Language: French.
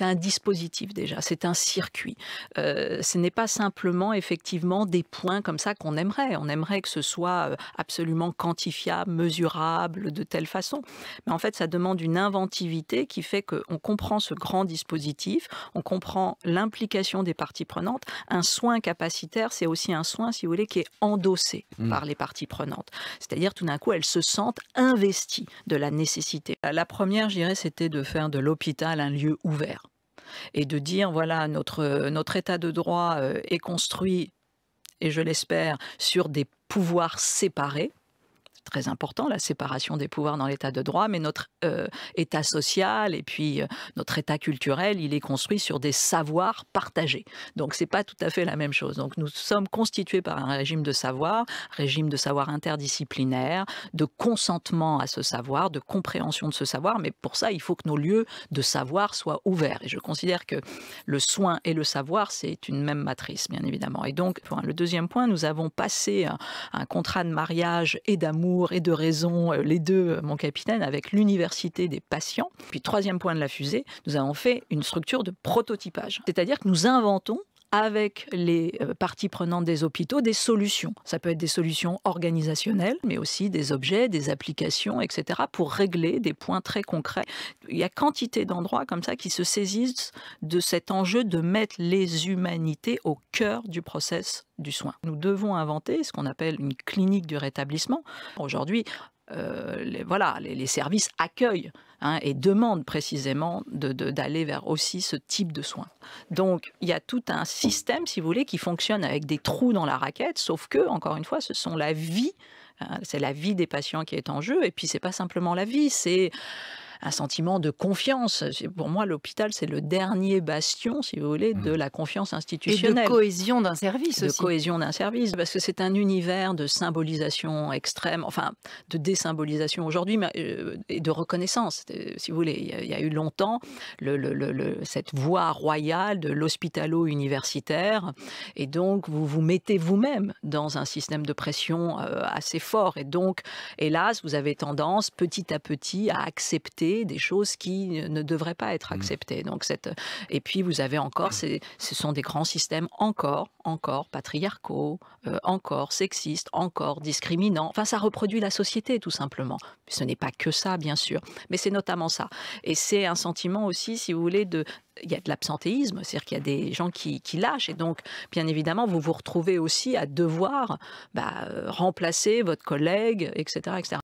c'est un dispositif déjà, c'est un circuit. Euh, ce n'est pas simplement effectivement des points comme ça qu'on aimerait. On aimerait que ce soit euh, absolument quantifiable, mesurable de telle façon. Mais en fait, ça demande une inventivité qui fait qu'on comprend ce grand dispositif, on comprend l'implication des parties prenantes. Un soin capacitaire, c'est aussi un soin, si vous voulez, qui est endossé mmh. par les parties prenantes. C'est-à-dire, tout d'un coup, elles se sentent investies de la nécessité. La première, je dirais, c'était de faire de l'hôpital un lieu ouvert et de dire voilà notre état de droit euh, est construit et je l'espère sur des pouvoirs séparés très important, la séparation des pouvoirs dans l'état de droit, mais notre euh, état social et puis euh, notre état culturel, il est construit sur des savoirs partagés. Donc c'est pas tout à fait la même chose. Donc nous sommes constitués par un régime de savoir, régime de savoir interdisciplinaire, de consentement à ce savoir, de compréhension de ce savoir, mais pour ça, il faut que nos lieux de savoir soient ouverts. Et je considère que le soin et le savoir, c'est une même matrice, bien évidemment. Et donc, le deuxième point, nous avons passé un contrat de mariage et d'amour et de raison, euh, les deux, euh, mon capitaine, avec l'université des patients. Puis troisième point de la fusée, nous avons fait une structure de prototypage. C'est-à-dire que nous inventons avec les euh, parties prenantes des hôpitaux des solutions. Ça peut être des solutions organisationnelles, mais aussi des objets, des applications, etc., pour régler des points très concrets. Il y a quantité d'endroits comme ça qui se saisissent de cet enjeu de mettre les humanités au cœur du process du soin. Nous devons inventer ce qu'on appelle une clinique du rétablissement. Aujourd'hui, euh, les, voilà, les, services accueillent hein, et demandent précisément d'aller vers aussi ce type de soins. Donc il y a tout un système, si vous voulez, qui fonctionne avec des trous dans la raquette, sauf que, encore une fois, ce sont la vie, hein, c'est la vie des patients qui est en jeu, et puis c'est pas simplement la vie, c'est un sentiment de confiance. Pour moi, l'hôpital, c'est le dernier bastion, si vous voulez, de mm. la confiance institutionnelle. Et de cohésion d'un service de aussi. De cohésion d'un service, parce que c'est un univers de symbolisation extrême, enfin, de désymbolisation aujourd'hui, euh, et de reconnaissance, euh, si vous voulez. Il y a, eu longtemps le, cette voie royale de l'hospitalo-universitaire, et donc vous vous mettez vous-même dans un système de pression euh, assez fort, et donc, hélas, vous avez tendance petit à petit à accepter des choses qui ne devraient pas être mmh. acceptées. Donc cette et puis vous avez encore ce sont des grands systèmes encore encore patriarcaux, euh, encore sexistes, encore discriminants. Enfin ça reproduit la société tout simplement. Ce n'est pas que ça bien sûr, mais c'est notamment ça. Et c'est un sentiment aussi si vous voulez de il y a de l'absentéisme, c'est-à-dire qu'il y a des gens qui, lâchent. Et donc, bien évidemment, vous vous retrouvez aussi à devoir bah, euh, remplacer votre collègue, etc. etc.